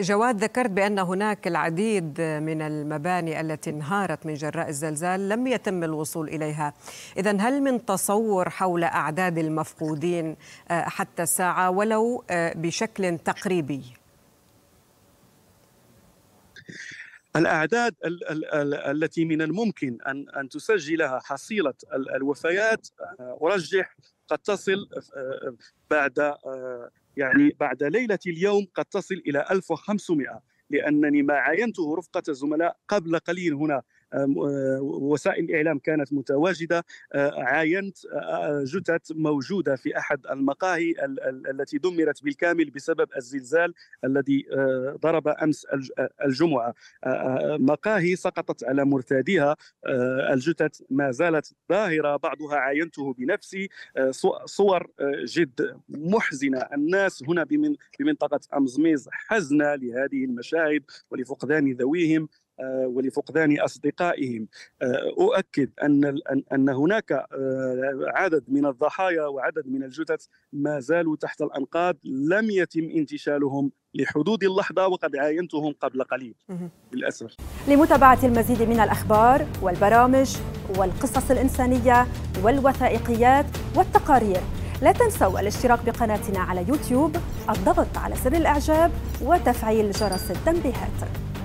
جواد ذكرت بأن هناك العديد من المباني التي انهارت من جراء الزلزال لم يتم الوصول إليها إذا هل من تصور حول أعداد المفقودين آه، حتى الساعة ولو آه، بشكل تقريبي؟ الاعداد ال ال ال التي من الممكن ان ان تسجلها حصيله الوفيات آه، ارجح قد تصل بعد يعني بعد ليلة اليوم قد تصل إلى 1500 لأنني ما عاينته رفقة الزملاء قبل قليل هنا آه، وسائل الاعلام كانت متواجده آه، عاينت آه، جثث موجوده في احد المقاهي التي دمرت بالكامل بسبب الزلزال الذي ضرب امس الجمعه مقاهي سقطت على مرتاديها الجثث ما زالت ظاهره بعضها عاينته بنفسي صور جد محزنه الناس هنا بمنطقه امزميز حزنه لهذه المشاهد ولفقدان ذويهم آه، ولفقدان اصدقائهم آه، اؤكد ان ان هناك آه، عدد من الضحايا وعدد من الجثث ما زالوا تحت الانقاض لم يتم انتشالهم لحدود اللحظه وقد عاينتهم قبل قليل للاسف. لمتابعه المزيد من الاخبار والبرامج والقصص الانسانيه والوثائقيات والتقارير لا تنسوا الاشتراك بقناتنا على يوتيوب الضغط على زر الاعجاب وتفعيل جرس التنبيهات